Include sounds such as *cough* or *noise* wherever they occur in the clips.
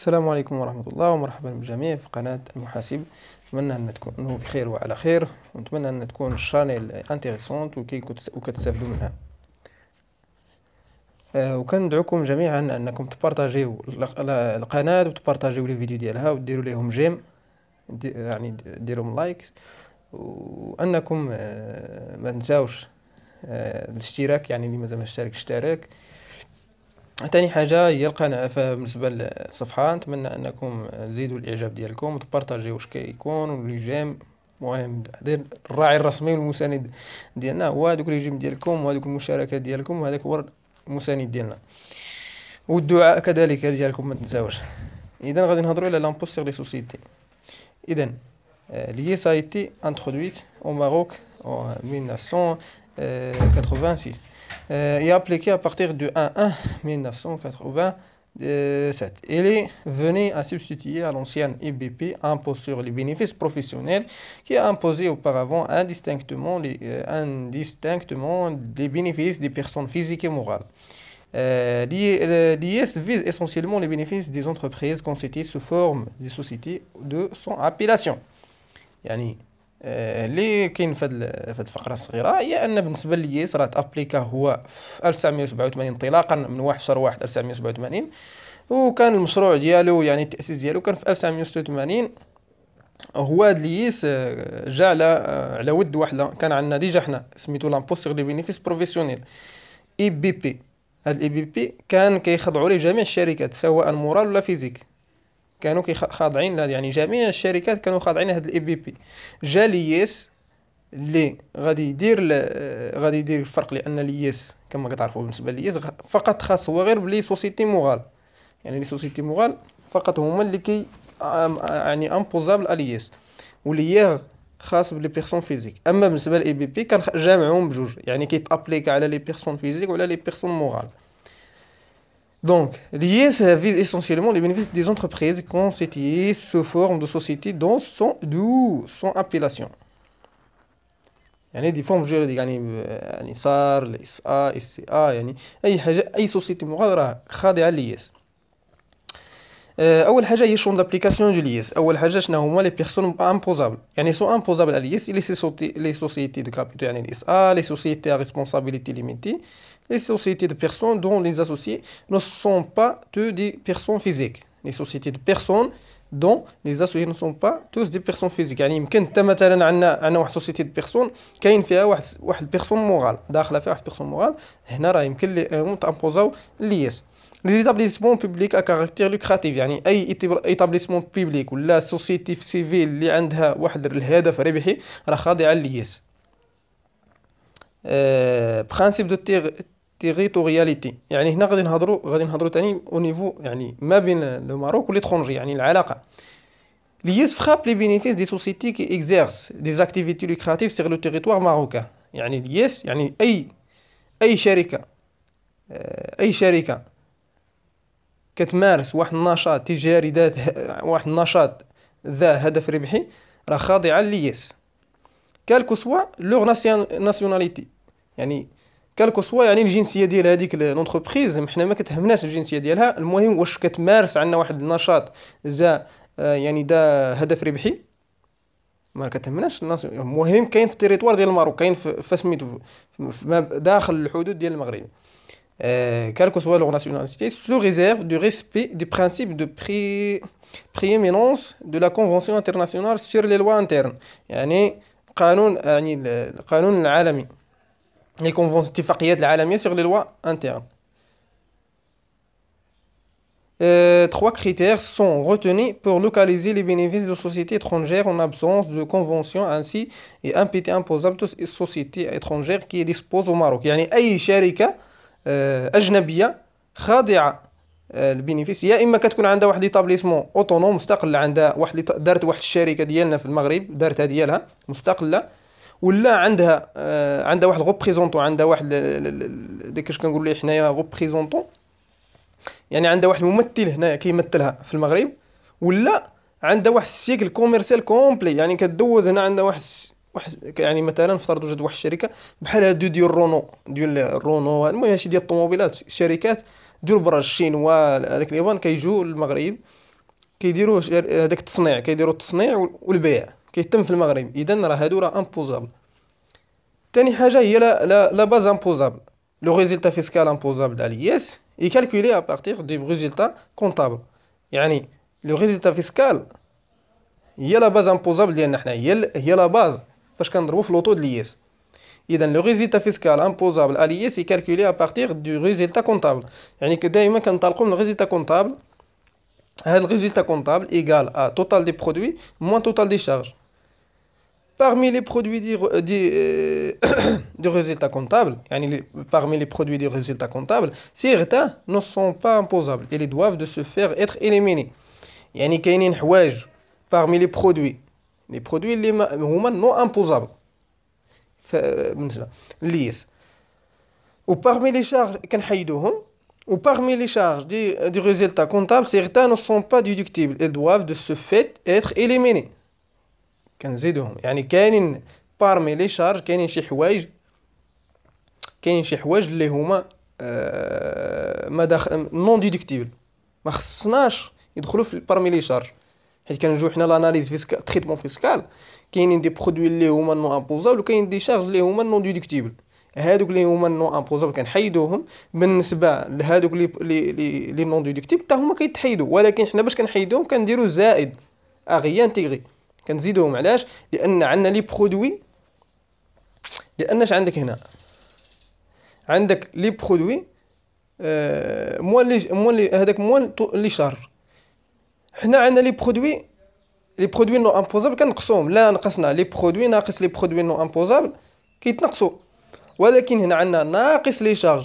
السلام عليكم ورحمة الله ومرحبا بالجميع في قناة المحاسب نتمنى أن تكونوا بخير وعلى خير ونتمنى أن تكون الشانيل انتيريسونت وكتستافدوا منها آه وكندعوكم جميعا انكم تبارطاجيو القناه وتبارطاجيو لي فيديو ديالها وديروا ليهم جيم دي يعني ديروا لايك وانكم آه ما تنساوش آه الاشتراك يعني اللي مازال ما اشترك اشترك ثاني حاجه هي القناه فبالنسبه للصفحه نتمنى انكم تزيدوا الاعجاب ديالكم تبارطاجيو واش كيكون واللي جام مهم الراعي الرسمي والمساند ديالنا هو هذوك جيم ديالكم وهذوك المشاركات ديالكم وهذاك هو المساند ديالنا والدعاء كذلك ديالكم ما تنساوش اذا غادي نهضروا على لامبوس سيغ لي سوسيتي اذا لي سايتي انترودويت او ماروك او 1986 Euh, et appliqué à partir de 1-1 1987. Il est venu à substituer à l'ancienne IBP, impôt sur les bénéfices professionnels, qui a imposé auparavant indistinctement les, euh, indistinctement les bénéfices des personnes physiques et morales. Euh, L'IS vise essentiellement les bénéfices des entreprises constituées sous forme des sociétés de son appellation. Yani, آه، اللي كاين في هذه الفقره الصغيره هي ان بالنسبه لي صارت ابليكا هو في 1987 انطلاقا من 1 شهر 1 1987 وكان المشروع ديالو يعني التاسيس ديالو كان في 1986 هو هاد ليس آه، جا على آه، على ود وحده كان عندنا ديجا حنا سميتو لامبو سيغ بينيفيس بروفيسيونيل اي بي بي هاد الاي بي بي كان كيخضعوا ليه جميع الشركات سواء مورال ولا فيزيك كانوا خاضعين يعني جميع الشركات كانوا خاضعين لهذا الاي بي بي جا ليس اللي غادي يدير آه، غادي يدير الفرق لان ليس كما كتعرفوا بالنسبه ليس فقط خاص هو غير بلي سوسيتي موغال يعني لي سوسيتي موغال فقط هما اللي كي يعني امبوزابل اليس وليغ خاص بلي بيرسون فيزيك اما بالنسبه للاي بي بي كان جامعهم بجوج يعني كيتابليك على لي بيرسون فيزيك وعلى لي بيرسون موغال Donc, l'IS vise essentiellement les bénéfices des entreprises qui ont cette IS sous forme de sociétés dont son appellation. Il y a différentes, formes juridiques, dire, l'ISAR, l'ISA, l'ISCA, l'ISOCTIMORA, l'ISA. Où est l'Hajjai Il y a un champ d'application de l'IS. Où est l'Hajjai Il y a au moins les personnes imposables. Il y en a qui sont imposables à les sociétés de capital et l'ISA, les sociétés à responsabilité limitée. les sociétés de personnes dont les associés ne sont pas tous des personnes physiques les sociétés de personnes dont les associés ne sont pas tous des personnes physiques يعني يمكن انت مثلا عندنا عندنا واحد سوسيتي دو بيرسون كاين فيها واحد واحد بيرسون مورال داخله فيها واحد بيرسون مورال هنا راه يمكن لي نتامبوزاو ليس لي ايتابليسمون بوبليك ا كاركتير لوكراتيف يعني اي ايتابليسمون بوبليك ولا سوسيتي سيفيل اللي عندها واحد الهدف ربحي راه خاضعه للياس أه برانسيب دو تيغ تيريتورياليتي يعني هنا غادي نهضروا غادي نهضروا ثاني او نيفو يعني ما بين لو ماروك ترونجي يعني العلاقه فراب لي بينيفيس دي سوسيتي كي اكزيرس دي زاكتيفيتي لو كرياتيف sur لو تيريتوار ماروكا يعني يس يعني اي اي شركه آه، اي شركه كتمارس واحد النشاط تجاري ذات واحد النشاط ذا هدف ربحي راه خاضعه يس كالكو سوا لوغ ناسيوناليتي يعني كالكو سوا يعني الجنسيه ديال هذيك لونتربريز حنا ما كتهمناش الجنسيه ديالها المهم واش كتمارس عندنا واحد النشاط زا آه، يعني دا هدف ربحي ما كتهمناش الناس المهم كاين في التريتوار ديال الماروك كاين في سميتو داخل الحدود ديال المغرب آه، كالكو سوا لوغ ناسيوناليتي سو ريزيرف دو ريسبي دو برينسيپ دو بري بريمينونس دو لا كونفونسيون انترناسيونال سور لي لوا انترن يعني قانون يعني القانون العالمي les conventions de sur les lois internes. Euh, trois critères sont retenus pour localiser les bénéfices de sociétés étrangères en absence de convention ainsi et impéter imposable de sociétés étrangères qui disposent au Maroc. يعني أي شركة أجنبية خاضعة البينيفيس يا اما كتكون عندها واحد ليطابليسمون اوتونوم مستقل عندها واحد دارت واحد الشركه ديالنا في المغرب دارتها ديالها مستقله ولا عندها آه، عندها واحد غوبريزونطون عندها واحد اش كنقول ليه حنايا غوبريزونطون يعني عندها واحد ممثل هنايا كيمثلها في المغرب ولا عندها واحد السيكل كوميرسيال كومبلي يعني كدوز هنا عندها واحد واحد يعني مثلا افترضوا جات واحد الشركه بحال هادو ديال رونو ديال رونو المهم هادشي ديال الطوموبيلات شركات ديال برا الشينوا هذاك اليابان كيجوا للمغرب كيديروا هذاك التصنيع كيديروا التصنيع والبيع كيتم في المغرب اذا راه هادو راه امبوزابل تاني حاجه هي لا لا, لا باز امبوزابل لو ريزلتا فيسكال امبوزابل تاع يس اي كالكولي ا بارتير دو ريزلتا كونطابل يعني لو ريزلتا فيسكال هي لا باز امبوزابل ديالنا حنا هي هي لا باز فاش كنضربو في لوطو ديال اذا لو ريزلتا فيسكال امبوزابل ا يس اي كالكولي ا بارتير دو ريزلتا كونطابل يعني دائما كنطلقو من ريزلتا كونطابل هاد الريزلتا كونطابل ايغال ا توتال دي برودوي موان توتال دي شارج Parmi les produits du euh, *coughs* résultats comptables, parmi les produits résultats comptables, certains ne sont pas imposables ils doivent de se faire être éliminés. parmi les produits les produits humains non imposables euh, parmi les charges parmi les charges euh, du résultat comptable certains ne sont pas déductibles Ils doivent de ce fait être éliminés كنزيدهم يعني كاينين بارمي لي شارج كاينين شي حوايج كاينين شي حوايج اللي هما آه، ما داخل نون ديدكتيبل ما خصناش يدخلوا في بارمي لي شارج حيت كنجيو حنا لاناليز فيسكال تريتمون فيسكال كاينين دي برودوي اللي هما نون امبوزابل وكاين دي شارج اللي هما نون ديدكتيبل هادوك اللي هما نون امبوزابل كنحيدوهم بالنسبه لهادوك لي لي لي نون ديدكتيبل حتى هما كيتحيدوا ولكن حنا باش كنحيدوهم كنديروا زائد اغيان تيغي كنزيدهم علاش لان عندنا لي برودوي لان اش عندك هنا عندك لي برودوي آه، موان لي موان هذاك موان لي شهر حنا عندنا لي برودوي لي برودوي نو امبوزابل كنقصوهم لا نقصنا لي برودوي ناقص لي برودوي نو امبوزابل كيتنقصوا ولكن هنا عندنا ناقص لي شارج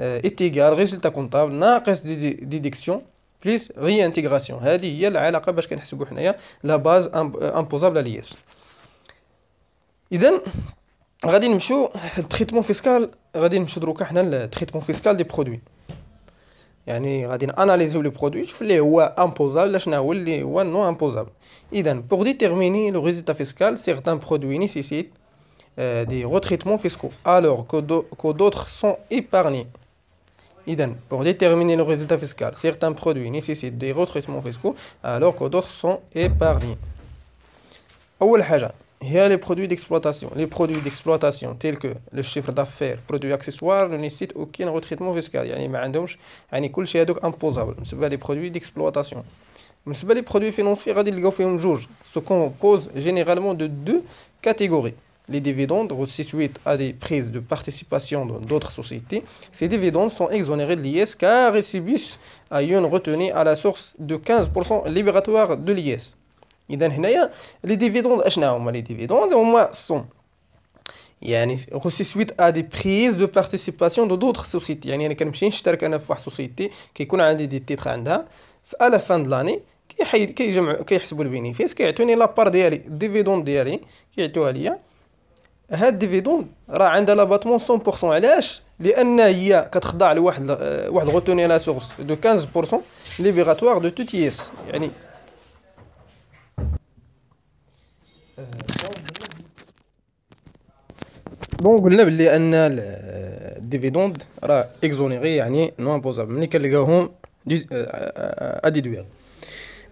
Euh, est égal résultat comptable n'a de des déductions plus réintégration c'est à dire la base euh, imposable à l'IS. Idem, gadiyons monsieur le traitement fiscal, le traitement fiscal des produits. Y a ni gadiyons analyser le produit, les ou imposables, les chenaux les ou non imposables. Idem, pour déterminer le résultat fiscal, certains produits nécessitent euh, des retraitements fiscaux alors que d'autres sont épargnés. Idem, pour déterminer le résultat fiscal, certains produits nécessitent des retraitements fiscaux alors que d'autres sont épargnés. il y a les produits d'exploitation. Les produits d'exploitation, tels que le chiffre d'affaires, produits accessoires, ne nécessitent aucun retraitement fiscal. Il y a des produits imposables. Ce produits d'exploitation. sont des produits financiers. Ce qu'on pose généralement de deux catégories les dividendes reçus suite à des prises de participation dans d'autres sociétés, ces dividendes sont exonérés de l'IS car ils subissent à une retenue à la source de 15% libératoire de l'IS. Les dividendes, les dividendes, au moins, sont reçus suite à des prises de participation dans d'autres sociétés. Il يعني انا كنمشي نشترك qui في واحد titres كيكون عندي دي de عندها في الا des bénéfices كيحيد كيجمعوا كيحسبوا البينيفيس كيعطوني لابار ديالي الديفيدون ديالي كيعطوها ليا هاد الديفيدوند راه عندها لاباتمون 100% علاش لان هي كتخضع لواحد آه، واحد غوتوني لا سورس دو 15% ليبيغاتوار دو توتيس يعني بون قلنا بلي ان آه، الديفيدوند راه اكزونيغي يعني نو امبوزابل ملي كنلقاوهم ديدوير آه،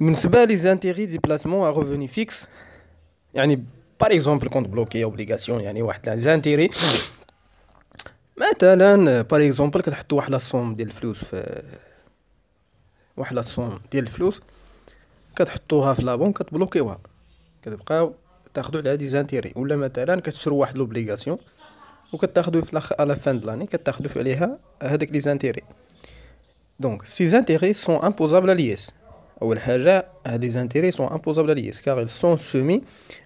بالنسبه لي زانتيغي دي بلاسمون ا ريفوني فيكس يعني باغ اكزومبل كونت بلوكي اوبليغاسيون يعني واحد زانتيري مثلا باغ اكزومبل كتحط واحد لاصوم ديال الفلوس في واحد لاصوم ديال الفلوس كتحطوها في لابون كتبلوكيوها كتبقاو تاخدو على دي زانتيري ولا مثلا كتشرو واحد لوبليغاسيون وكتاخذوا في لاخ على فان دلاني كتاخدو عليها هذاك لي زانتيري دونك سي زانتيري سون امبوزابل على au حاجة les intérêts sont imposables à l'IS car ils sont soumis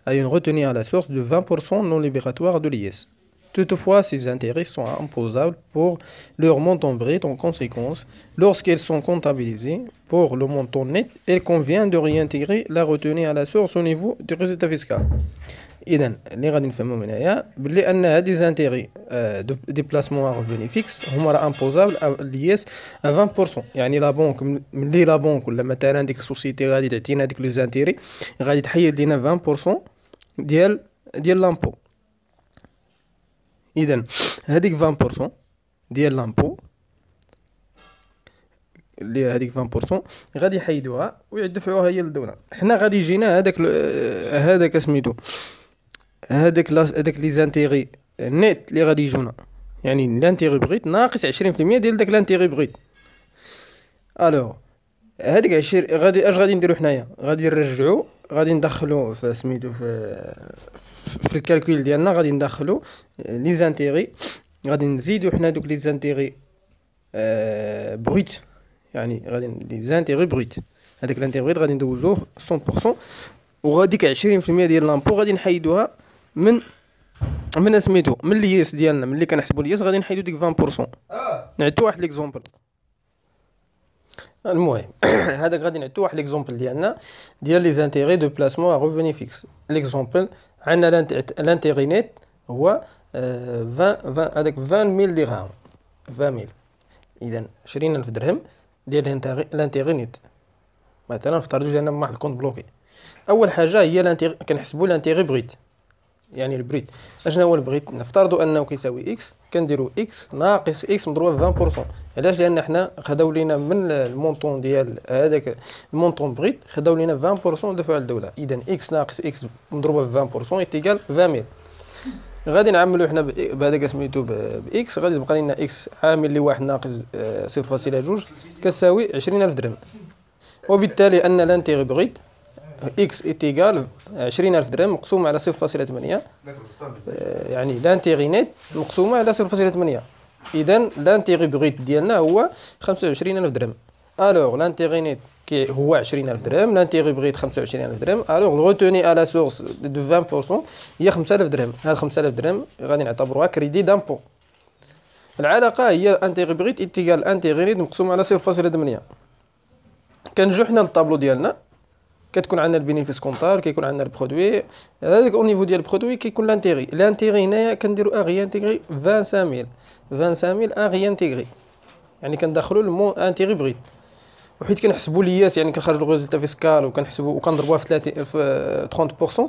à une retenue à la source de 20% non libératoire de l'IS. Toutefois, ces intérêts sont imposables pour leur montant brut en conséquence. lorsqu'ils sont comptabilisés pour le montant net, il convient de réintégrer la retenue à la source au niveau du résultat fiscal. اذا اللي غادي نفهمو من هنايا بلي ان هادي زانتيغي ا ريفوني فيكس هما راه امبوزابل لياس 20% يعني لا بونك ملي لا بونك ولا مثلا ديك السوسيتي غادي تعطينا ديك لي زانتيري غادي تحيد لينا 20% ديال ديال لامبو اذا هذيك 20% ديال لامبو اللي هذيك 20% غادي يحيدوها ويدفعوها هي للدوله حنا غادي يجينا هذاك آه، هذاك سميتو هذاك هذاك لي زانتيغي نيت اللي غادي يجونا يعني لانتيغي بغيت ناقص عشرين في ديال داك لانتيغي بغيت الو هذيك عشرين غادي اش غادي نديرو حنايا غادي نرجعو غادي ندخلو في سميتو في في الكالكول ديالنا غادي ندخلو لي زانتيغي غادي نزيدو حنا دوك لي زانتيغي أه بغيت يعني غادي لي زانتيغي بغيت هذاك لانتيغي بغيت غادي ندوزوه 100% وغاديك 20% ديال لامبو غادي نحيدوها من من سميتو من الياس ديالنا من اللي كنحسبوا الياس غادي نحيدو ديك 20% آه. نعطيو واحد ليكزومبل المهم *coughs* هذاك غادي نعطيو واحد ليكزومبل ديالنا ديال لي زانتيغي دو بلاسمون ا روفوني فيكس ليكزومبل عندنا لانتيغي نيت هو 20 آه، 20 هذاك 20 ميل درهم 20 ميل اذا 20000 درهم ديال لانتيغي نيت مثلا افترضوا جانا واحد الكونت بلوكي اول حاجه هي كنحسبوا لانتيغي بغيت يعني البريد اشنا هو اللي بغيت نفترضوا انه كيساوي اكس كنديروا اكس ناقص اكس مضروبه 20% علاش لان حنا خداو لينا من المونطون ديال هذاك المونطون بغيت خداو لينا 20% دفع الدوله اذا اكس ناقص اكس مضروبه 20% يتيكال 20000 غادي نعملو حنا بهذاك سميتو باكس غادي تبقى لنا اكس عامل لواحد ناقص 0.2 آه، كتساوي 20000 درهم وبالتالي ان لانتيغي بغيت اكس ايتيغال 20000 درهم مقسومه على 0.8 يعني لانتيغي نيت مقسومه على 0.8 اذا لانتيغي بغيت ديالنا هو 25000 درهم الوغ لانتيغي نيت كي هو 20000 درهم لانتيغي بغيت 25000 درهم الوغ الغوتوني على سورس دو 20% هي 5000 درهم هاد 5000 درهم غادي نعتبروها كريدي دامبو العلاقه هي انتيغي بغيت ايتيغال انتيغينيت مقسومه على 0.8 كنجو حنا للطابلو ديالنا كتكون عندنا البينيفيس كونطار كيكون عندنا البرودوي هذاك او نيفو ديال البرودوي كيكون لانتيغي لانتيغي هنايا كنديرو اغي انتيغي 25000 25000 اغي انتيغي يعني كندخلو المو انتيغي بغيت وحيت كنحسبو لياس يعني كنخرجوا الريزلت في سكال وكنحسبو وكنضربوها في 30 في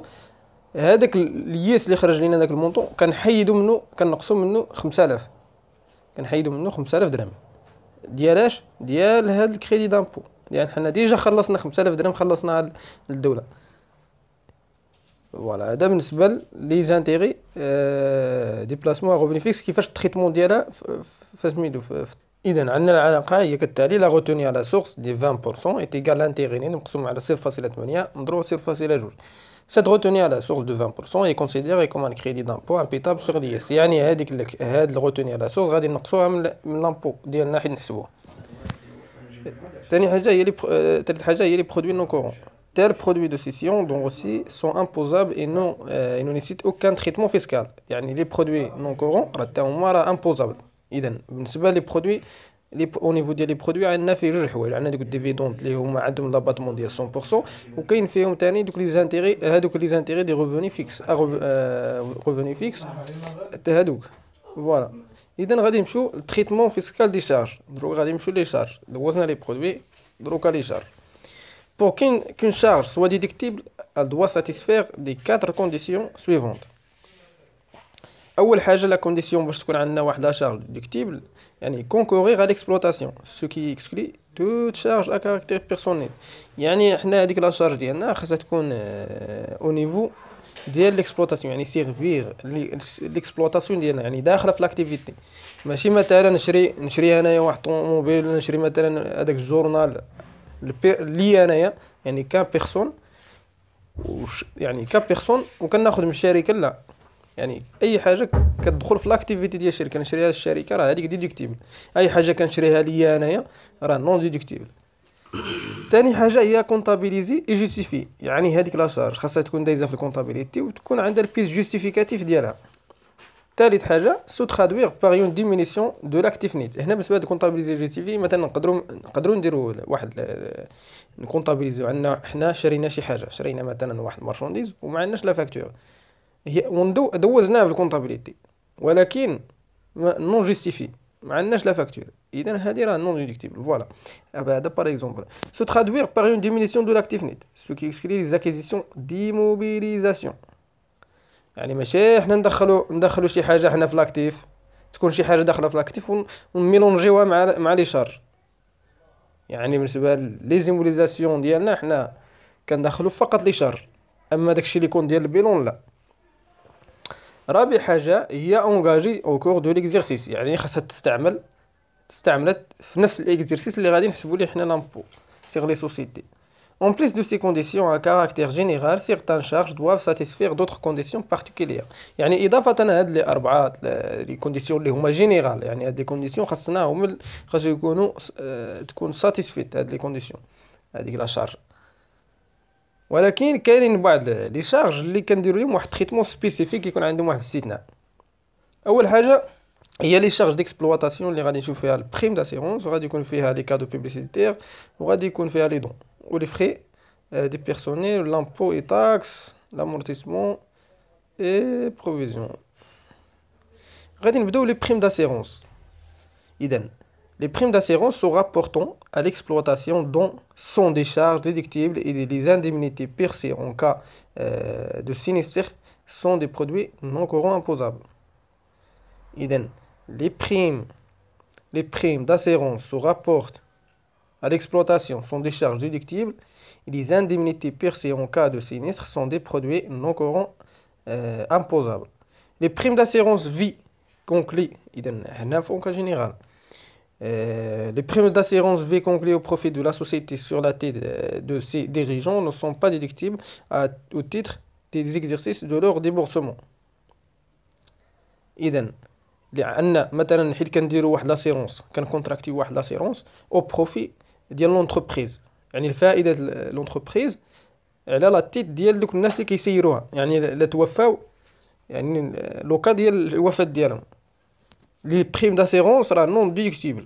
30% هذاك الياس اللي خرج لينا داك المونطون كنحيدو منه كنقصو منه 5000 كنحيدو منه 5000 درهم ديال اش ديال هاد الكريدي دامبو لان يعني حنا ديجا خلصنا 5000 درهم خلصنا للدوله فوالا هذا بالنسبه لي زانتيغي آه، دي بلاسمون غوفني فيكس كيفاش التريتمون ديالها فاسميدو اذا عندنا العلاقه هي كالتالي لا غوتوني على سورس دي 20% ايتيغال لانتيغي مقسوم على 0.8 نضرب 0.2 Cette retenue à la source de 20% est considérée comme un crédit d'impôt imputable sur l'IS. يعني هذيك هاد الريتوني على la source غادي نقصوها من l'impôt ديالنا حيت نحسبوها. les produits non courants. Tels produits de scission, donc aussi, sont imposables et, non, euh, ne nécessitent aucun traitement fiscal. les produits non courants, sont imposables. إذا بالنسبة للبرودوي لي او نيفو ديال لي برودوي عندنا فيه جوج 100% idem qu'adim chou le traitement fiscal des charges drogadim chou des charges de hausse de les produits drogad des charges pour qu'une charge soit déductible elle doit satisfaire des quatre conditions suivantes au premier la condition pour qu'on ait une charge déductible il faut concourir à l'exploitation ce qui exclut toute charge à caractère personnel il faut être une charge qui est à hauteur qu'on ديال ليكسبلوطاسيون يعني سيرفير ليكسبلوطاسيون ديالنا يعني داخله في لاكتيفيتي ماشي مثلا نشري نشري انايا واحد الطوموبيل نشري مثلا هذاك الجورنال لي انايا يعني كان بيرسون وش يعني كان بيرسون وكناخذ من الشركه لا يعني اي حاجه كتدخل في لاكتيفيتي ديال الشركه نشريها للشركه راه هذيك ديديكتيبل اي حاجه كنشريها ليا انايا راه نون ديديكتيبل ثاني حاجه هي كونطابيليزي اي جوستيفي يعني هذيك لا شارج خاصها تكون دايزه في الكونطابيليتي وتكون عندها البيس جوستيفيكاتيف ديالها ثالث حاجه سو تخادويغ باغ اون ديمينيسيون دو لاكتيف نيت هنا بالنسبه اي جوستيفي مثلا نقدروا نقدروا نديروا واحد نكونطابيليزيو عندنا حنا شرينا شي حاجه شرينا مثلا واحد مارشونديز وما عندناش لا فاكتور هي دوزناها في الكونطابيليتي ولكن نون جوستيفي ما عندناش لا فاكتور اذا هذه راه نون ديدكتيبل فوالا هذا بار اكزومبل سو ترادوير باغ اون ديمينيسيون دو لاكتيف نيت سو كي اكسكري لي زاكيزيسيون ديموبيليزاسيون يعني ماشي حنا ندخلو ندخلو شي حاجه حنا في لاكتيف تكون شي حاجه داخله في لاكتيف ونميلونجيوها مع مع لي شارج يعني بالنسبه لي زيمبوليزاسيون ديالنا حنا كندخلو فقط لي شارج اما داكشي اللي يكون ديال البيلون لا رابع حاجه هي اونغاجي او كور دو ليكزيرسيس يعني خاصها تستعمل استعملت في نفس الاكزرسيس اللي غادي نحسبوا ليه حنا لامبو سيغ لي سوسيتي اون بليس دو سي كونديسيون à caractère général, certaines شارج دواف ساتيسفير دوطخ كونديسيون particulières. يعني إضافة هاد لي أربعة لي كونديسيون اللي هما جينيرال يعني هاد لي كونديسيون خاصنا هما خاصو يكونوا آه، تكون ساتيسفيت هاد لي كونديسيون هاديك لا شارج ولكن كاينين بعض لي شارج اللي كنديرو لهم واحد تريتمون سبيسيفيك يكون عندهم واحد الاستثناء أول حاجة il y a les charges d'exploitation les radis qu'on à la prime d'assurance radis à des les de publicitaires radis qu'on fait les dons ou les frais euh, des personnels l'impôt et taxes l'amortissement et provisions provision. vidéo les primes d'assurance les primes d'assurance sont rapportant à l'exploitation dont sont des charges déductibles et les indemnités percées en cas euh, de sinistre sont des produits non courants imposables idem les primes, les primes d'assurance se rapport à l'exploitation sont des charges déductibles et les indemnités percées en cas de sinistre sont des produits non courants euh, imposables. Les primes d'assurance vie conclues, général, euh, les primes d'assurance V conclues au profit de la société sur la tête euh, de, ses dirigeants ne sont pas déductibles au titre des exercices de leur déboursement. لان مثلا حيت كنديروا واحد لاسيرونس كنكونتراكتيو واحد لاسيرونس او بروفي ديال لونتربريز يعني الفائده لونتربريز على لا تيت ديال دوك الناس اللي كيسيروها يعني لا توفاو يعني لوكا ديال الوفاه ديالهم لي بريم داسيرونس راه نون ديدكتيبل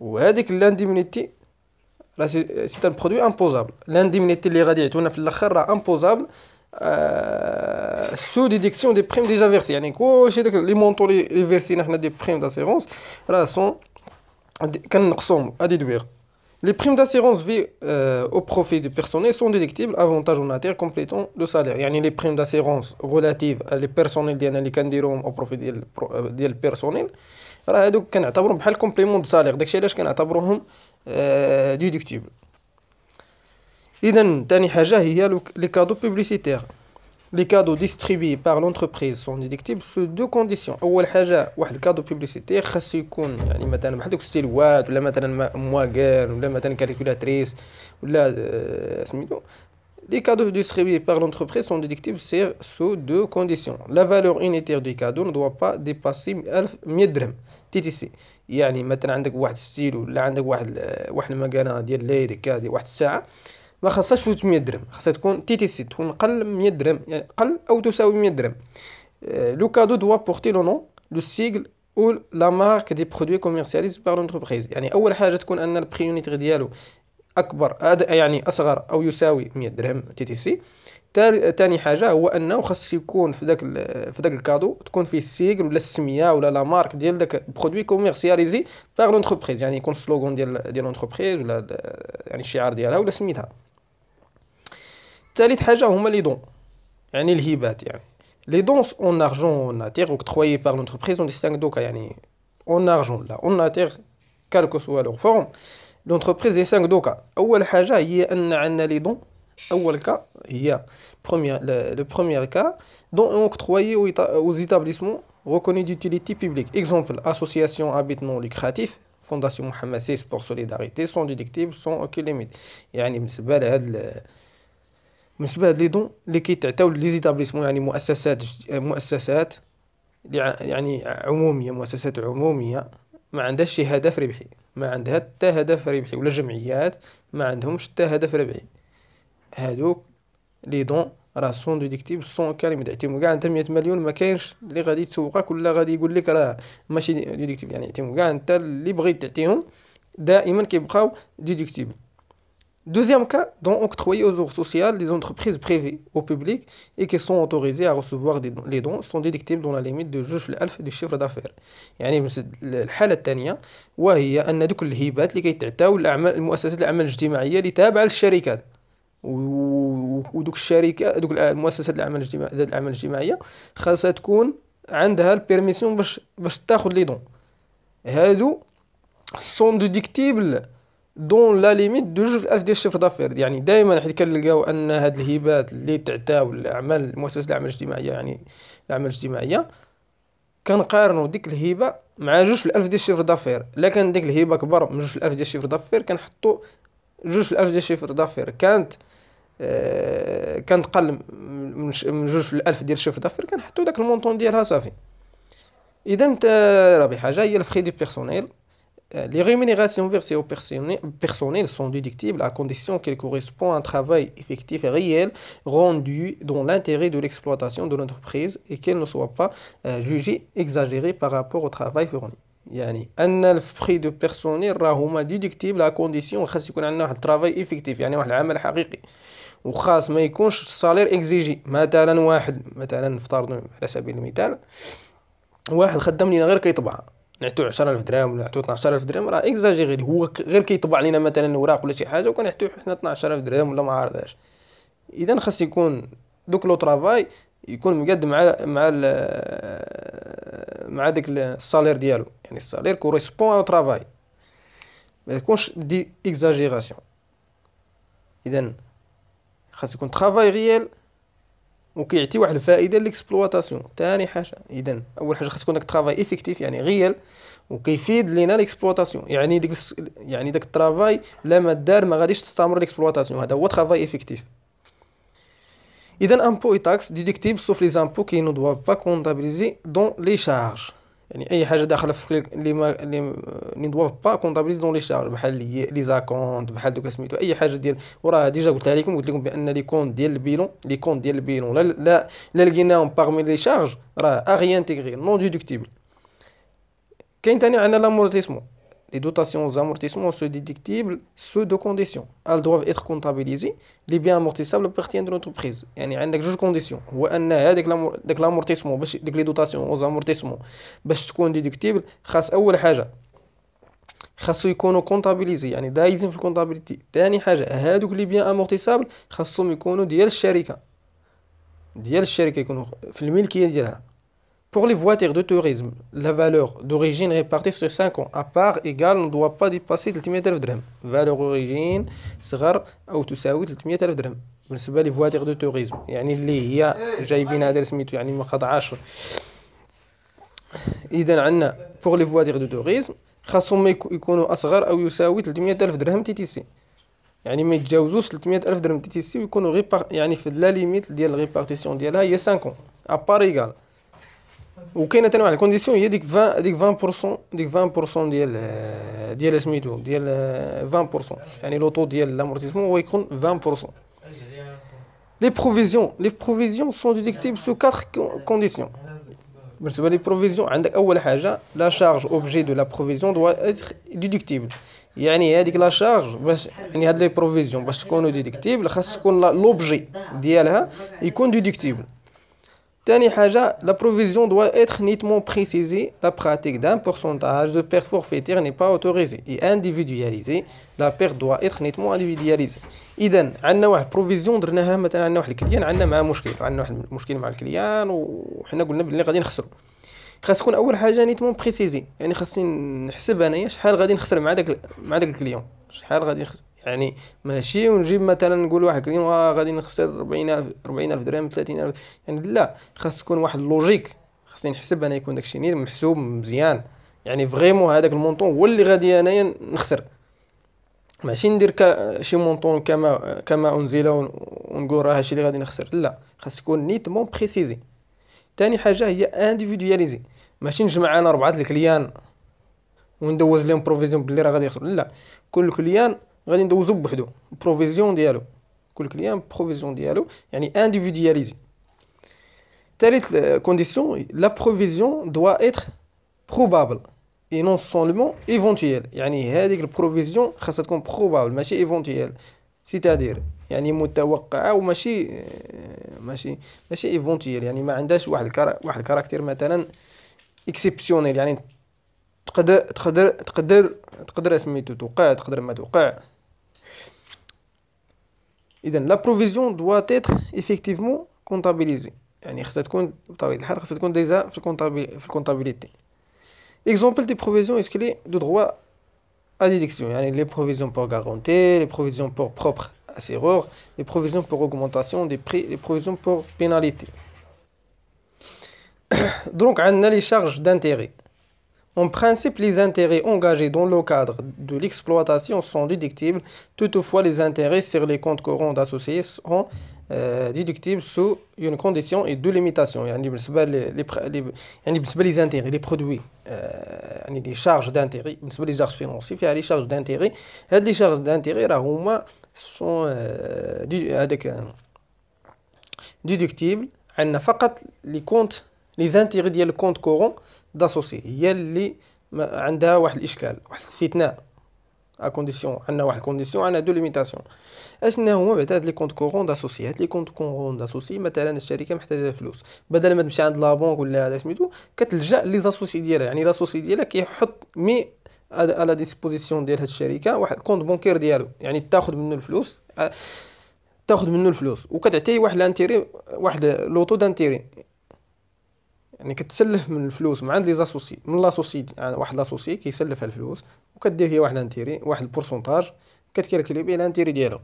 وهذيك لانديمنيتي راه سي ان برودوي امبوزابل لانديمنيتي اللي غادي يعطونا في الاخر راه امبوزابل آه سو ديديكسيون دي بريم ديجا فيرسي يعني كلشي داك لي مونطو لي فيرسينا حنا دي بريم داسيغونس راه سون كنقصهم غادي لي Les primes في او euh, دو profit du personnel افونتاج déductibles, avantages en nature complétant le salaire. Yani يعني les primes d'assurance relatives à les personnels qui au profit du euh, personnel, راه هادوك كنعتبرهم بحال كومبليمون دو سالير داكشي علاش كنعتبروهم آه ديدكتيبل اذا ثاني حاجه هي لي كادو بوبليسيتير لي كادو ديستريبي بار لونتربريز سون ديديكتيب سو دو كونديسيون اول حاجه واحد الكادو بوبليسيتي خاصو يكون يعني مثلا بحال دوك ستيلوات ولا مثلا مواكان ولا مثلا كالكولاتريس ولا آه، سميتو Les cadeaux distribués par l'entreprise sont déductibles sous deux conditions. La valeur unitaire du cadeau ne doit pas dépasser 1000 درهم TTC. تي يعني مثلا عندك واحد ستيلو ولا عندك واحد واحد المكانه ديال ليدك هذه واحد الساعه ما خاصهاش تفوت 100 درهم خاصها تكون تي تي سي تكون قل من 100 درهم يعني قل او تساوي 100 درهم لو كادو دوا بورتي لو نون لو سيغل ou la marque des produits commercialisés par l'entreprise. Yani, أول حاجة تكون أن البري يونيتير ديالو اكبر يعني اصغر او يساوي 100 درهم تي تي سي ثاني حاجه هو انه خاص يكون في داك في داك الكادو تكون فيه السيغل ولا السميه ولا لا مارك ديال داك برودوي كوميرسياليزي باغ لونتربريز يعني يكون سلوغون ديال ديال لونتربريز ولا يعني الشعار ديالها ولا سميتها ثالث حاجه هما لي دون يعني الهبات يعني لي دون اون ارجون اون ناتير اوكتروي باغ لونتربريز اون ديستينغ دوكا يعني اون ارجون لا اون ناتير كالكو سوا لو فورم لونتربريز دي 5 دوكا اول حاجه هي ان عندنا لي دون اول كا هي بروميير لو بروميير كا دون اونكترويي او établissements reconnus d'utilité publique exemple association à but non lucratif فونداسيون محمد سي سبور سوليداريتي سون ديديكتيبل سون اوكي ليميت يعني بالنسبه لهاد بالنسبه لهاد لي دون اللي كيتعطاو لي زيتابليسمون يعني مؤسسات مؤسسات يعني عموميه مؤسسات عموميه ما عندهاش شي هدف ربحي ما عندها حتى هدف ربحي ولا جمعيات ما عندهمش حتى هدف ربحي هادوك لي دون راه سون ديكتيف سون كلمه تعطيهم كاع انت 100 مليون ما كاينش اللي غادي تسوقك ولا غادي يقول لك راه ماشي ديكتيف يعني تعطيهم كاع انت اللي بغيت تعطيهم دائما كيبقاو ديديكتيبل Deuxième cas, dont octroyés aux œuvres sociales les entreprises privées au public et qui sont autorisées à recevoir des, les dons sont déductibles dans la limite de جوج في الألف للشفرة دافير يعني الحالة الثانية وهي أن دوك الهبات اللي كيتعطاو للأعمال المؤسسات الأعمال الاجتماعية اللي تابعة للشركات ودوك الشركة دوك المؤسسات الأعمال الاجتماعية الأعمال الاجتماعية خاصها تكون عندها البيرميسيون باش باش تاخذ لي دون هادو سون ديديكتيبل دون لا ليميت دو جوج الف ديال الشيفر دافير يعني دائما حيت كنلقاو ان هاد الهبات اللي تعتاو الاعمال مؤسسه الاعمال الاجتماعيه يعني الاعمال الاجتماعيه كنقارنوا ديك الهبه مع جوج الف ديال الشيفر دافير لكن ديك الهبه كبر من جوج الف ديال الشيفر دافير كنحطوا جوج الف ديال الشيفر دافير كانت آه كانت قل من جوج الف ديال الشيفر دافير كنحطوا داك المونطون ديالها صافي اذا انت حاجه هي في دي بيرسونيل Euh, les rémunérations versées au personnel sont déductibles à condition qu'elles correspondent à un travail effectif et réel rendu dans l'intérêt de l'exploitation de l'entreprise et qu'elles ne soient pas euh, jugées exagérées par rapport au travail fourni. يعني ان الفري دو بيرسونيل راهما ديديكتيبل لا كونديسيون خاص يكون عندنا واحد الترافاي افكتيف يعني واحد العمل حقيقي وخاص ما يكونش الصالير اكزيجي مثلا واحد مثلا نفترض على سبيل المثال واحد خدام لينا غير كيطبع نعطيو 10000 درهم ولا نعطيو 12000 درهم راه غير هو غير كيطبع لينا مثلا اوراق ولا شي حاجه وكنعطيو حنا 12000 درهم ولا ما عارضاش اذا خاص يكون دوك لو طرافاي يكون مقاد مع مع مع داك السالير ديالو يعني السالير كوريسبون او طرافاي ما يكونش دي اكزاجيراسيون اذا خاص يكون طرافاي ريال وكيعطي واحد الفائده ليكسبلواتاسيون ثاني حاجه اذا اول حاجه خصك يكون داك الترافاي افيكتيف يعني غيال وكيفيد لينا ليكسبلواتاسيون يعني ديك يعني داك الترافاي ما دار ما غاديش تستمر ليكسبلواتاسيون هذا هو ترافاي افيكتيف اذا امبو اي تاكس ديديكتيب سوف لي زامبو كي نو دوا با كونطابليزي دون لي شارج يعني اي حاجه داخله في اللي ما اللي ندوف با كونطابيليز دون لي شارج بحال لي زاكونت بحال دوك سميتو اي حاجه ديال وراه ديجا قلت لكم قلت لكم بان لي كونت ديال البيلون لي كونت ديال البيلون لا لا لا لقيناهم باغمي لي شارج راه اغي انتيغري نون ديدكتيبل كاين ثاني عندنا لامورتيسمون les dotations aux amortissements sont déductibles sous deux conditions. Elles doivent être comptabilisées. Les biens amortissables appartiennent à l'entreprise. Il يعني عندك جوج كونديسيون Il y a des amortissements, des dotations aux amortissements. اوز امورتيسمون باش تكون c'est la première chose. خاصو يكونوا كونطابيليزي يعني دايزين في الكونطابيليتي ثاني حاجه هادوك لي بيان امورتيسابل خاصهم يكونوا ديال الشركه ديال الشركه يكونوا في الملكيه ديالها Pour les voitures de tourisme, la valeur d'origine répartie sur 5 ans à part égale ne doit pas dépasser 300 000 dirhams. Valeur d'origine, c'est ou tout ça, 300 000 dirhams. Mais c'est pas les voitures de tourisme. Il y a des gens qui ont fait des Pour les voitures de tourisme, خاصهم يكونوا اصغر او يساوي 300 الف درهم تي تي سي يعني ما يتجاوزوش 300 الف درهم تي تي سي ويكونوا غير يعني في لا ليميت ديال الريبارتيسيون ديالها هي 5 part ايغال condition 20 20% euh, euh, les provisions sont déductibles sous quatre conditions. la charge objet de la provision doit être déductible. Hein, il y charge provisions parce qu'on est déductible l'objet déductible تاني حاجة لا بروفيزيون دو être نيتمون بريسيزي لا براتيك دان بورسونتاج دو perte فورفيتير ني با اوتوريزي اي individualisée لا بير دو être نيتمون individualisée إذا عندنا واحد بروفيزيون درناها مثلا عندنا واحد الكليان عندنا معاه مشكل عندنا واحد المشكل مع الكليان وحنا قلنا بلي غادي نخسرو خاص تكون اول حاجه نيتمون بريسيزي يعني خاصني نحسب انايا شحال غادي نخسر مع داك مع داك الكليون شحال غادي نخسر يعني ماشي ونجيب مثلا نقول واحد كريم آه، غادي نخسر 40 الف درهم الف يعني لا خاص تكون واحد اللوجيك خاصني نحسب انا يكون داكشي نير محسوب مزيان يعني فريمون هذاك المونطون هو اللي غادي انايا نخسر ماشي ندير شي مونطون كما كما انزل ونقول راه هادشي اللي غادي نخسر لا خاص يكون نيتمون بريسيزي تاني حاجه هي انديفيدواليزي ماشي نجمع انا ربعه الكليان وندوز لهم بروفيزيون بلي راه غادي يخسر لا كل كليان غادي ندوزو بوحدو بروفيزيون ديالو كل كليان بروفيزيون ديالو يعني انديفيدياليزي ثالث كونديسيون لا بروفيزيون دوا ايتر بروبابل اي نون سولمون ايفونتييل يعني هذيك البروفيزيون خاصها تكون بروبابل ماشي ايفونتيال سيتادير يعني متوقعه وماشي آه، ماشي ماشي ايفونتييل يعني ما عندهاش واحد الكرا... واحد الكاركتير مثلا اكسبسيونيل يعني تقدر تقدر تقدر تقدر سميتو توقع تقدر ما توقع La provision doit être effectivement comptabilisée. Exemple des provisions تكون بطبيعة الحال خصها تكون ديجا à déduction. les provisions pour garantie, les provisions pour propre assureur, les provisions pour augmentation des prix, les provisions pour pénalité. *coughs* Donc, on a les charges d'intérêt. En principe, les intérêts engagés dans le cadre de l'exploitation sont déductibles. Toutefois, les intérêts sur les comptes courants d'associés sont euh, déductibles sous une condition et deux limitations. Il y les, les, intérêts, les produits, euh, des charges d'intérêt, des les charges financières, les charges d'intérêt. les charges d'intérêt sont euh, déductibles. عندنا les comptes لي زانتيغي ديال الكونت كورون داسوسي هي اللي عندها واحد الاشكال واحد الاستثناء ا كونديسيون عندنا واحد الكونديسيون عندنا دو ليميتاسيون اشنا هما بعدا هاد لي كونت كورون داسوسي هاد لي كونت كورون داسوسي مثلا الشركه محتاجه فلوس بدل ما تمشي عند لابونك ولا هذا سميتو كتلجا لي زاسوسي ديالها يعني لاسوسي ديالها كيحط مي على ديسبوزيسيون ديال هاد الشركه واحد الكونت بونكير ديالو يعني تاخذ منه الفلوس آه، تاخذ منه الفلوس وكتعطيه واحد لانتيري واحد لوطو دانتيري يعني كتسلف من الفلوس من عند لي زاسوسي من لاسوسي يعني واحد لاسوسي كيسلف الفلوس وكدير هي واحد لانتيري واحد البورسونتاج كتكالكلي بيه لانتيري ديالو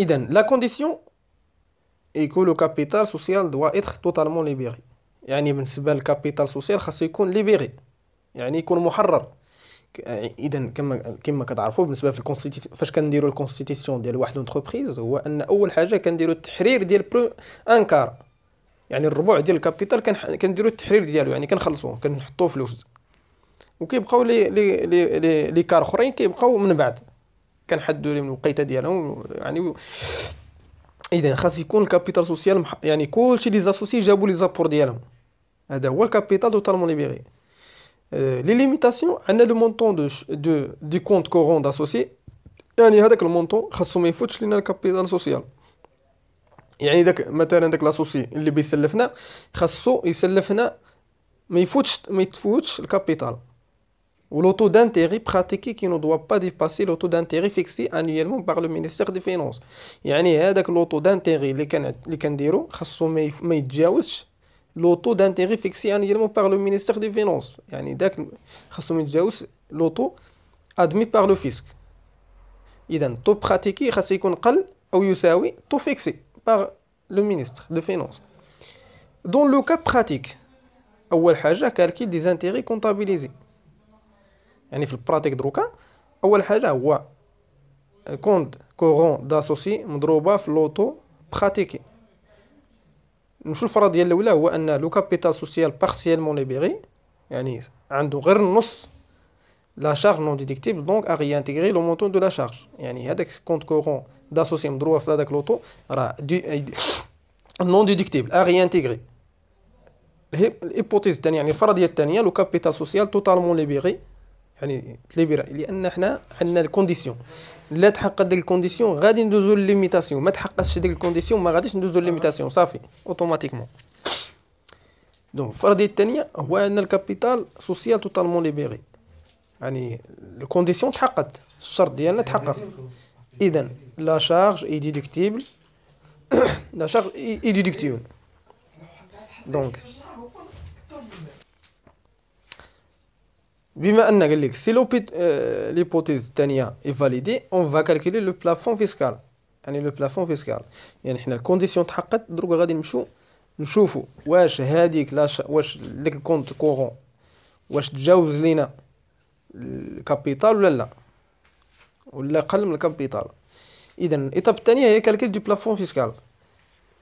اذا لا كونديسيون ايكو لو كابيتال سوسيال دوا اتر توتالمون ليبيري يعني بالنسبه للكابيتال سوسيال خاصو يكون ليبيري يعني يكون محرر اذا كما كما كتعرفوا بالنسبه في الكونستيتيسيون فاش كنديروا الكونستيتيسيون ديال واحد لونتربريز هو ان اول حاجه كنديروا التحرير ديال برو انكار يعني الربع ديال الكابيتال كنديرو التحرير ديالو يعني كنخلصوه كنحطوه فلوس وكيبقاو لي لي لي لي كار اخرين كيبقاو من بعد كنحددو لهم الوقيته ديالهم يعني اذا خاص يكون الكابيتال سوسيال مح... يعني كلشي لي زاسوسي جابوا لي زابور ديالهم هذا هو الكابيتال توتالمون ليبيري آه... لي ليميتاسيون عندنا لو مونطون دو دو دي كونت كورون داسوسي يعني هذاك المونطون خاصو ما يفوتش لينا الكابيتال سوسيال يعني داك مثلا داك لاسوسي اللي بيسلفنا خاصو يسلفنا ما يفوتش ما يتفوتش الكابيتال ولوتو دانتيغي براتيكي كي نو دوا با ديباسي لوطو دانتيغي فيكسي انيالمون باغ لو مينيستير دي فينونس يعني هذاك لوطو دانتيغي اللي كان اللي كنديرو خاصو ما يتجاوزش لوتو دانتيغي فيكسي انيالمون باغ لو مينيستير دي فينونس يعني داك خاصو ما يتجاوز لوتو ادمي باغ لو فيسك اذا تو براتيكي خاصو يكون قل او يساوي تو فيكسي par le ministre de Finances. Dans le cas pratique, أول حاجة كالكيل دي زانتيغي كونطابيليزي يعني في البراتيك دروكا أول حاجة هو كونت كورون داسوسي مضروبة في لوطو براتيكي نمشو الفرضية الأولى هو أن لو كابيتال سوسيال بارسيالمون ليبيري يعني عنده غير النص la charge non déductible donc à réintégrer le montant de la charge يعني هذاك كونت كورون داسوسي مضروبه في هذاك لوطو راه non déductible à réintégrer l'hypothèse الثانيه يعني الفرضيه الثانيه لو كابيتال سوسيال توتالمون ليبيري يعني تليبيرا لان حنا عندنا الكونديسيون لا تحقق ديك الكونديسيون غادي ندوزو ليميتاسيون ما تحققش ديك الكونديسيون ما غاديش ندوزو ليميتاسيون صافي اوتوماتيكمون دونك الفرضيه الثانيه هو ان الكابيتال سوسيال توتالمون ليبيري يعني الكونديسيون تحققت الشرط ديالنا تحقق اذا لا شارج اي ديدكتيبل لا شارج اي ديدكتيبل دونك بما ان قال لك سي ليبوتيز euh, الثانيه اي فاليدي اون فا كالكولي لو بلافون فيسكال يعني لو بلافون فيسكال يعني حنا الكونديسيون تحققت دروك غادي نمشيو نشوفوا واش هذيك لاش واش داك الكونت كورون واش تجاوز لينا الكابيتال ولا لا ولا قل من الكابيتال اذا الايتاب الثانيه هي كالكيل دو بلافون فيسكال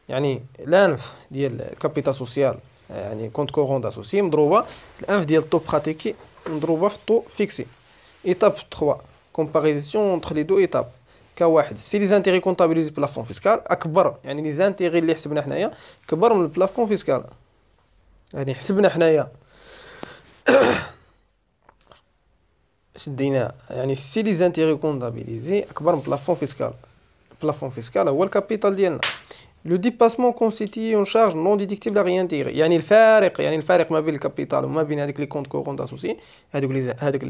يعني الانف ديال كابيتال سوسيال يعني كونت كورون داسوسي مضروبه الانف ديال الطو براتيكي مضروبه في الطو فيكسي ايتاب 3 كومباريزيون انت لي دو ايتاب كواحد سي لي زانتيغي كونطابيليز بلافون فيسكال اكبر يعني لي زانتيغي اللي حسبنا حنايا كبر من البلافون فيسكال يعني حسبنا حنايا *coughs* شديناها يعني سي لي زانتيغي كوندابيليزي اكبر من بلافون فيسكال بلافون فيسكال هو الكابيتال ديالنا لو ديباسمون كونسيتي اون شارج نون ديديكتيبل لا تيغي يعني الفارق يعني الفارق ما بين الكابيتال وما بين هذيك لي كونت كورون داسوسي هذوك لي هذوك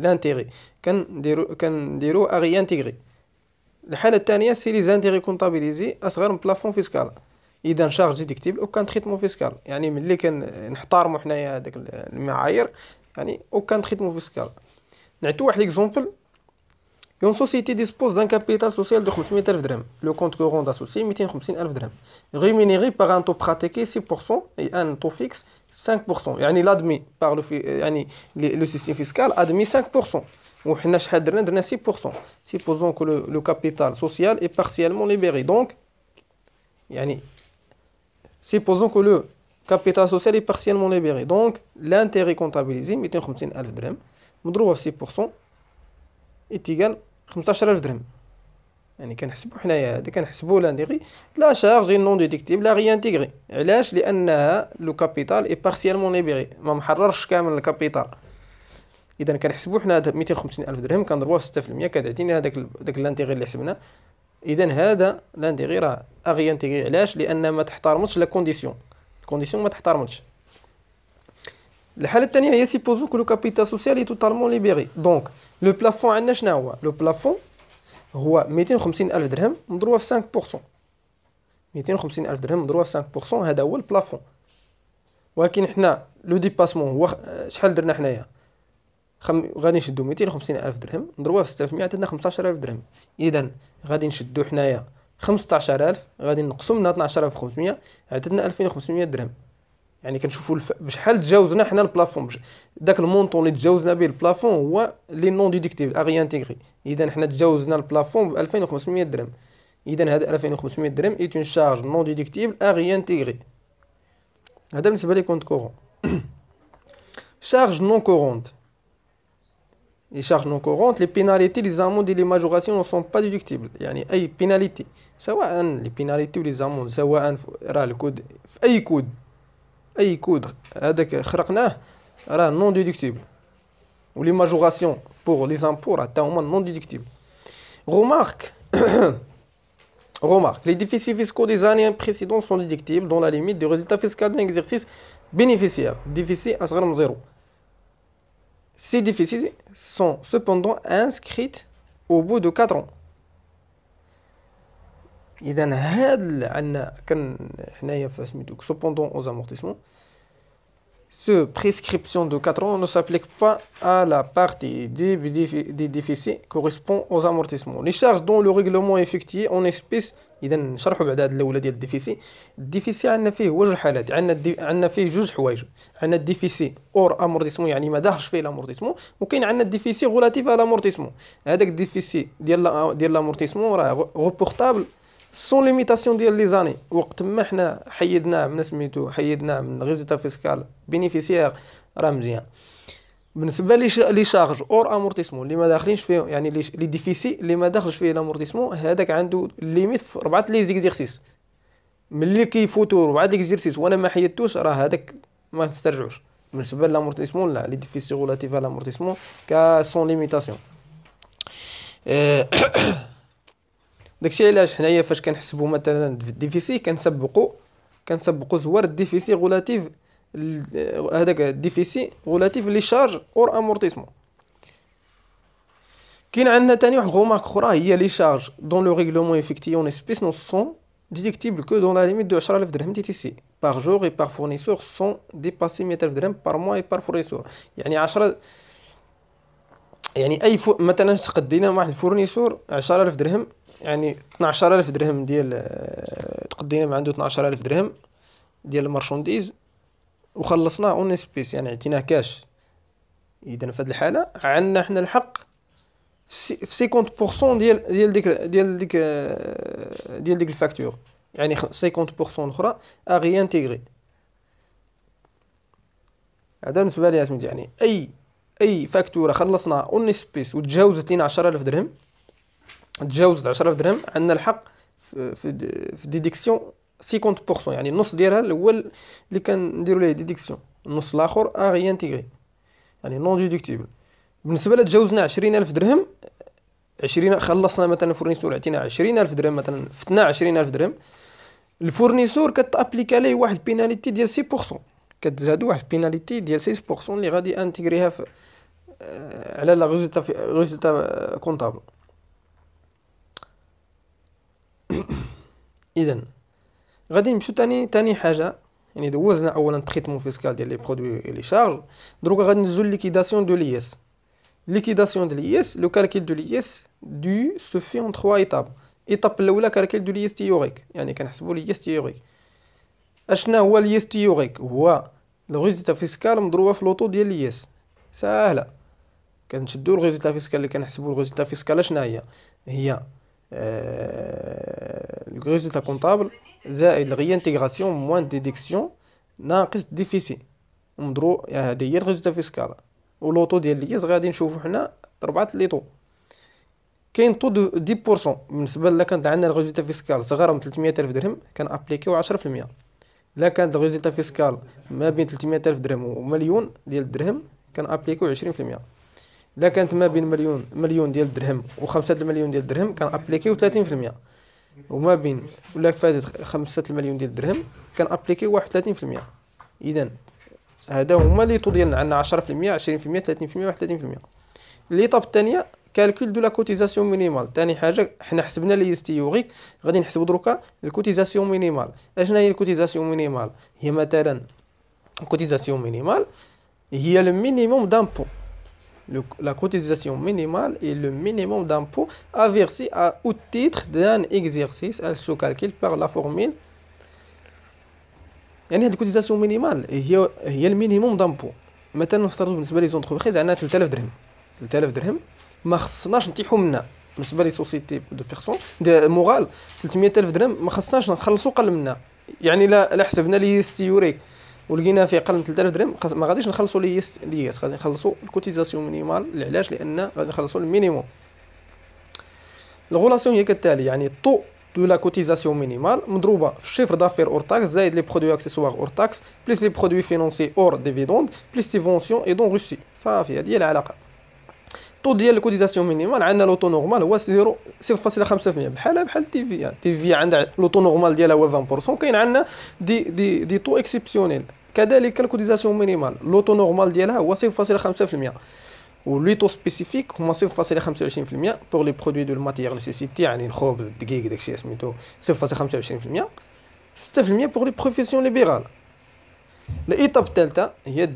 لانتيغي كنديرو كنديرو اغي تيغي الحاله الثانيه سي لي زانتيغي كونطابيليزي اصغر من بلافون فيسكال اذا شارج ديديكتيبل كان تريتمون فيسكال يعني ملي كنحتارمو حنايا هذاك المعايير يعني او كان تريتمون فيسكال Dans l'exemple, une société dispose d'un capital social de 1,5 000 Le compte courant d'associé, 1,5 000 euros. Rémunéré par un taux pratiqué, 6%, et un taux fixe, 5%. Il est admis par le système fiscal, 5%. Yannick l'a admis, 6%. Supposons que le capital social est partiellement libéré. Donc, supposons que le capital social est partiellement libéré. Donc, l'intérêt comptabilisé, 1,5 000 euros. مضروبة في بورسون إتيكال خمسطاشر ألف درهم يعني كنحسبو حنايا هذا كنحسبو لانديغي لا شارج نون ديديكتيب لا غي انتيغري علاش لانها لو كابيتال اي بارسيالمون ليبيري ما محررش كامل الكابيتال اذا كنحسبو حنا هذا 250 الف درهم كنضربوها في 6% كتعطينا هذاك داك الانتيغري اللي حسبناه اذا هذا لانتيغري راه اغي انتيغري علاش لان ما تحترمش لا كونديسيون الكونديسيون ما تحترمش الحاله الثانيه هي سيبوزو كو لو كابيتال سوسيال اي توتالمون ليبيري دونك لو بلافون عندنا شنو هو لو بلافون هو 250 الف درهم مضروبه في 5% 250 الف درهم مضروبه في 5% هذا هو البلافون ولكن حنا لو ديباسمون هو شحال درنا حنايا خم... غادي نشدو 250 الف درهم نضربوها في 600 عندنا 15 الف درهم اذا غادي نشدو حنايا 15 الف غادي 12 نقسمنا 500 عندنا 2500 درهم يعني كنشوفوا الف... بشحال تجاوزنا حنا البلافون بش... داك المونطون اللي تجاوزنا به البلافون هو لي نون ديديكتيف اغي انتيغري اذا حنا تجاوزنا البلافون ب 2500 درهم اذا هذا 2500 درهم اي اون شارج نون ديديكتيف اغي انتيغري هذا بالنسبه لي كونت كورون *coughs* شارج نون كورونت لي شارج نون كورونت لي بيناليتي لي زاموند لي ماجوراسيون نو سون با ديديكتيبل يعني اي بيناليتي سواء لي بيناليتي ولي زاموند سواء راه الكود في اي كود اي les هذاك خرقناه la non-déductible ou les majorations pour les impôts à هما نون non-déductibles. Remarque, les déficits fiscaux des années précédentes sont déductibles dans la limite du résultat fiscal d'un exercice bénéficiaire, déficit à 0. Ces déficits sont cependant inscrits au bout de 4 ans. Cependant, aux amortissements, ce prescription de 4 ans ne s'applique pas à la partie des déficits correspondant aux amortissements. Les charges dont le règlement effectué en espèce, il y a il y a amortissement, il y a un déficit relatif à l'amortissement. Il y a l'amortissement reportable. سون ليميتاسيون ديال لي زاني وقت ما حنا حيدناه من سميتو حيدناه من ريزولتا فيسكال بينيفيسيير راه مزيان بالنسبه لي لي شارج اور امورتيسمون اللي ما داخلينش فيه يعني لي ديفيسي اللي ما داخلش فيه لامورتيسمون هذاك عنده ليميت في ربعه لي زيكزيرسيس ملي كيفوتو ربعه لي زيكزيرسيس وانا ما حيدتوش راه هذاك ما تسترجعوش بالنسبه لامورتيسمون لا لي ديفيسي غولاتيف لامورتيسمون كا سون ليميتاسيون *clears throat* داكشي علاش حنايا فاش كنحسبو مثلا الديفيسي كنسبقو كنسبقو زوار الديفيسي غولاتيف هذاك الديفيسي غولاتيف لي شارج اور امورتيسمون كاين عندنا تاني واحد غومارك اخرى هي لي شارج دون لو ريغلومون افيكتيون اسبيس نو سون ديديكتيبل كو دون لا ليميت دو 10000 درهم تي تي سي par jour et par fournisseur sans dépasser 100000 درهم بار موا اي par فورنيسور يعني 10 يعني اي فو... مثلا تقدينا واحد الفورنيسور 10000 درهم يعني 12000 درهم ديال آه، تقدينا عنده 12000 درهم ديال المارشونديز وخلصنا اون سبيس يعني عطيناه كاش اذا في هذه الحاله عندنا حنا الحق في 50% ديال ديال ديك ديال ديك آه، ديال ديك الفاكتور يعني 50% اخرى اغي انتيغري هذا بالنسبه لي اسمي يعني اي اي فاكتوره خلصنا اون سبيس وتجاوزت لينا 10000 درهم تجاوزت 10000 درهم عندنا الحق في ديديكسيون 50% يعني النص ديالها الاول اللي كنديروا ليه ديديكسيون النص الاخر اغي انتيغري يعني نون ديدكتيبل بالنسبه لتجاوزنا تجاوزنا 20000 درهم 20 خلصنا مثلا الفورنيسور عطينا 20000 درهم مثلا فتنا 20000 درهم الفورنيسور كتابليك عليه واحد بيناليتي ديال 6% كتزادو واحد بيناليتي ديال 6% اللي غادي انتيغريها في آه، على لا ريزلتا ريزلتا كونطابل *coughs* اذا غادي نمشيو تاني تاني حاجه يعني دوزنا اولا تريتمون فيسكال ديال لي برودوي لي شارج دروك غادي نزول ليكيداسيون دو اس ليكيداسيون دو اس لو كالكيل دو اس دو سو في اون تخوا ايتاب ايتاب الاولى كالكيل دو اس تيوريك يعني كنحسبو اس تيوريك اشنا هو اس تيوريك هو لو ريزولتا فيسكال مضروبه في لوطو ديال اس ساهله كنشدو الريزولتا فيسكال اللي كنحسبو الريزولتا فيسكال اشنا هي هي آه، الريزلت كونطابل زائد الريانتيغراسيون موان ديديكسيون ناقص ديفيسي نضرو يعني هذه هي الريزلت فيسكال ولوطو ديال ليز غادي نشوفو حنا ربعة ليطو كاين طو دو دي بورسون بالنسبه لا كانت عندنا الريزلت فيسكال صغار من تلتمية الف درهم كان ابليكيو 10% لا كانت الريزلت فيسكال ما بين تلتمية الف درهم ومليون ديال الدرهم كان ابليكيو المية الا كانت ما بين مليون مليون ديال الدرهم و5 المليون ديال الدرهم كان ابليكيو 30% وما بين ولا فاتت 5 المليون ديال الدرهم كان ابليكيو 31% اذا هذا هما لي طو ديالنا عندنا 10% 20% 30% 31% لي طاب الثانيه كالكول دو لا كوتيزاسيون مينيمال ثاني حاجه حنا حسبنا لي تيوريك غادي نحسبوا دروكا الكوتيزاسيون مينيمال اشنا هي الكوتيزاسيون مينيمال هي مثلا الكوتيزاسيون مينيمال هي المينيموم دامبو le, la cotisation minimale et le minimum d'impôt à verser à, au titre d'un exercice. Elle se calcule par la formule. يعني هذه الكوتيزاسيون مينيمال هي هي المينيموم دامبو مثلا نفترض بالنسبه لي زونتربريز عندنا 3000 درهم 3000 درهم ما خصناش نطيحو منها بالنسبه لي سوسيتي دو بيرسون دي مورال 300000 درهم ما خصناش نخلصو قل منها يعني لا حسبنا لي ستيوريك ولقينا فيه اقل من 3000 درهم ما غاديش نخلصوا لي ليست غادي نخلصوا الكوتيزاسيون مينيمال علاش لان غادي نخلصوا المينيموم الغولاسيون هي كالتالي يعني الطو دو لا كوتيزاسيون مينيمال مضروبه في الشيفر دافير اور تاكس زائد لي برودوي اكسيسوار اور تاكس بليس لي برودوي فينونسي اور ديفيدوند بليس تيفونسيون اي دون روسي صافي هذه هي العلاقه الطو ديال الكوتيزاسيون مينيمال عندنا لوطو نورمال هو 0.5% بحالها بحال تي في يعني تي في عندها لوطو نورمال ديالها هو 20% كاين عندنا دي دي دي طو اكسيبسيونيل كذلك الكوتيزاسيون مينيمال لوطو نورمال ديالها هو 0.5% واللي spécifique, سبيسيفيك هما 0.25% بور لي برودوي دو الماتيير نيسيسيتي يعني الخبز الدقيق داكشي سميتو 0.25% 6% بور لي بروفيسيون ليبرال الايتاب الثالثه هي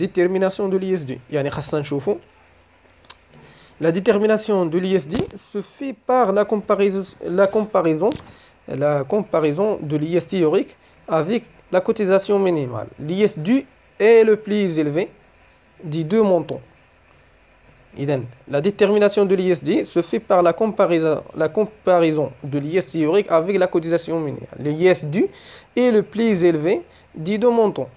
La détermination de l'ISD se fait par la comparaison, la comparaison, la comparaison de l'IS théorique avec la cotisation minimale. L'IS est le plus élevé des deux montants. La détermination de l'ISD se fait par la comparaison, la comparaison de l'IS théorique avec la cotisation minimale. L'IS est le plus élevé des deux montants.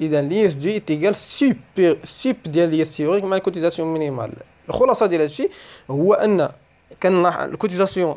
l'IS est égal super, sup de l'IS théorique mais la cotisation minimale. الخلاصة ديال هادشي هو أن la cotisation...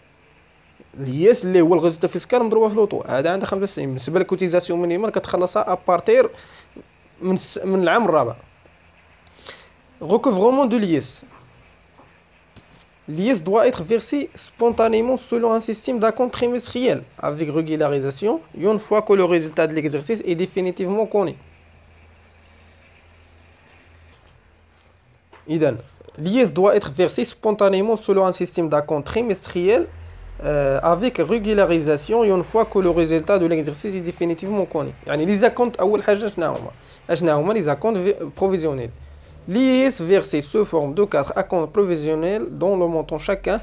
الياس اللي هو on الفيسكال مضروبه في لوطو هذا عندها 95 بالنسبه لكوتيزاسيون مينيمال كتخلصها ابارتير من العام الرابع recouvrement de l'IS. L'IS doit être versé spontanément selon un système d'acompte trimestriel avec régularisation une fois que le résultat de l'exercice est définitivement connu. L'IS doit être versé spontanément selon un système d'acompte trimestriel euh, avec régularisation et une fois que le résultat de l'exercice est définitivement connu. les accounts les accounts provisionnels. L'IS versé se forme de 4 accounts provisionnels dont le montant chacun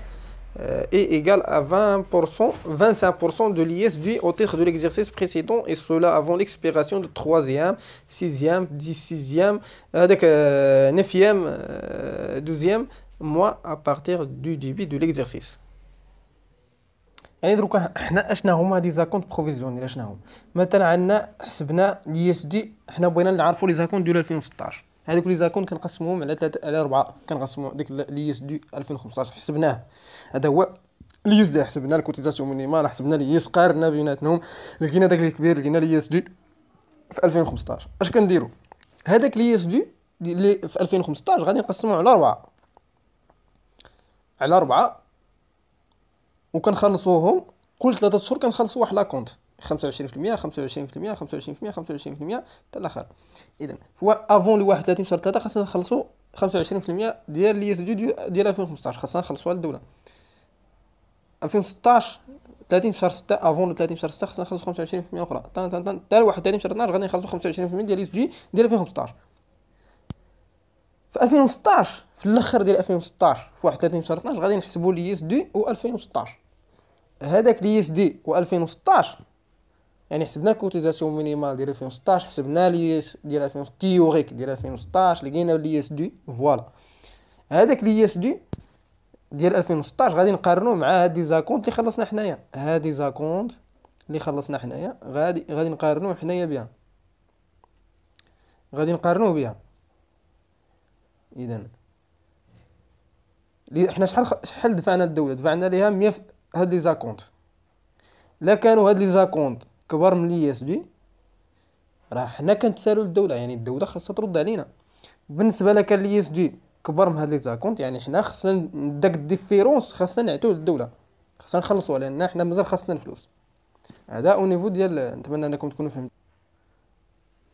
euh, est égal à 20%, 25% de l'IS dû au titre de l'exercice précédent et cela avant l'expiration de 3e, 6e, 16e, 9e, 12e mois à partir du début de l'exercice. يعني دروك اه، حنا اشنا هما دي زاكونت بروفيزيونيل اشنا هما مثلا عندنا حسبنا لي اس دي حنا بغينا نعرفوا لي زاكونت ديال 2016 هذوك لي زاكونت كنقسموهم على ثلاثة على أربعة كنقسمو ديك لي اس دي 2015 حسبناه هذا هو لي اس دي حسبنا الكوتيزاسيون مينيمال حسبنا لي اس e قارنا بيناتهم لقينا داك لي كبير لقينا لي اس e دي في 2015 اش كنديرو هذاك لي اس e دي اللي في 2015 غادي نقسموه على أربعة على أربعة وكنخلصوهم كل ثلاثة شهور كنخلصوا واحد لاكونت 25% 25% 25% 25% 25% حتى الاخر اذا هو افون لو 31 شهر 3 خاصنا نخلصوا 25% ديال لي اس دي ديال 2015 خاصنا نخلصوها للدوله 2016 30 شهر 6 افون 30 شهر 6 خاصنا نخلصوا 25% اخرى طن طن طن حتى 31 شهر 12 غادي نخلصوا 25% ديال لي اس دي ديال 2015 في 2016 في الاخر ديال 2016 في 31 شهر 12 غادي نحسبوا لي اس دي و 2016 هذاك لي اس دي و 2016 يعني حسبنا الكوتيزاسيون مينيمال ديال 2016 حسبنا لي اس ديال 2016 تيوريك ديال 2016 لقينا لي اس دي فوالا هذاك لي اس دي ديال 2016 غادي نقارنو مع هاد لي زاكونت اللي خلصنا حنايا هاد لي زاكونت اللي خلصنا حنايا غادي غادي نقارنو حنايا بها غادي نقارنوه بها اذا حنا شحال شحال دفعنا للدوله دفعنا ليها 100 هاد لي زاكونت لا كانوا هاد لي زاكونت كبر من لي اس بي راه حنا كنتسالوا للدوله يعني الدوله خاصها ترد علينا بالنسبه لك لي اس جي كبر من هاد لي زاكونت يعني حنا خصنا داك الديفيرونس خاصنا نعطيوه للدوله خاصنا نخلصوا لان حنا مازال خاصنا الفلوس هذا او نيفو ديال نتمنى انكم تكونوا فهمتوا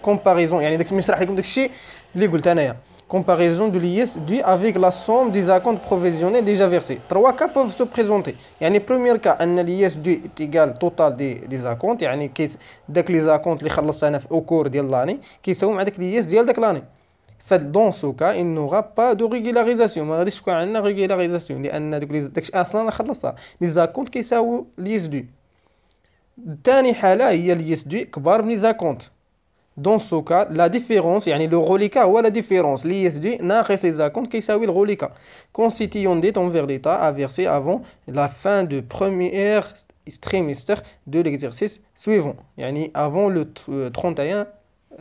comparaison comparaison de l'IS avec la somme des acomptes provisionnels déjà versés. Trois cas peuvent se présenter. Le premier cas, l'IS l'ISD est égal total des, des acomptes, yani, que les acomptes اللي خلصنا au cours de l'année, sont avec de l'année. Dans ce cas, il n'aura pas de régularisation. ما régularisation Les dans ce cas la différence le reliquat ou la différence l'ISD pas يسدي ناقص les acomptes le reliquat constituant des envers l'état à verser avant la fin du premier trimestre de l'exercice suivant avant le 31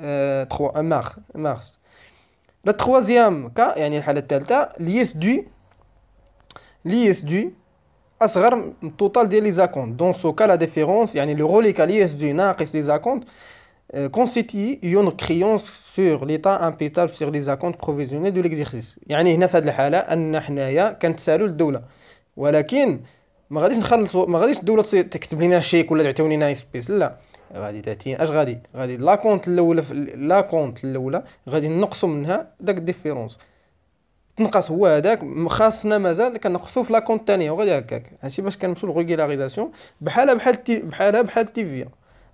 euh, euh, euh, mars mars le troisième cas يعني الحالة le اللي l'ISD l'ISD أصغر total total ديال dans ce cas la différence le reliquat l'ISD n'a pas les comptes constitue euh, une créance sur l'état imputable sur les acomptes provisionnels de l'exercice يعني هنا في هذه الحاله ان حنايا كنتسالوا للدوله ولكن ما غاديش نخلصوا ما غاديش الدوله تكتب لنا شيك ولا تعطيوني لنا سبيس لا غادي تاتي اش غادي غادي لاكونت الاولى كونت الاولى غادي نقصوا منها داك الديفيرونس تنقص هو هذاك خاصنا مازال كنقصوا في كونت الثانيه وغادي هكاك هادشي باش كنمشيو لغوغيلاريزاسيون بحالها بحال بحال بحال التيفيا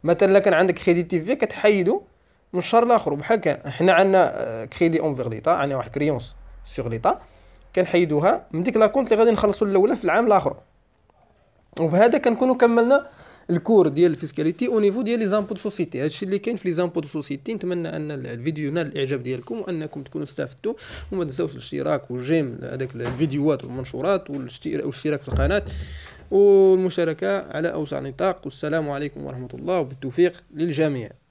مثلا لكن عندك كريدي تي في كتحيدو من الشهر لاخر بحال كان حنا عندنا آه، كريدي اون فيغ ليطا عندنا واحد كريونس سيغ ليطا كنحيدوها من ديك لاكونت اللي غادي نخلصو الاولى في العام الاخر وبهذا كنكونو كملنا الكور ديال الفيسكاليتي او نيفو ديال لي زامبو دو سوسيتي هادشي اللي كاين في لي زامبو دو سوسيتي نتمنى ان الفيديو نال الاعجاب ديالكم وانكم تكونوا استفدتوا وما تنساوش الاشتراك والجيم هذاك الفيديوهات والمنشورات والاشتراك في القناه والمشاركة على أوسع نطاق والسلام عليكم ورحمة الله وبالتوفيق للجميع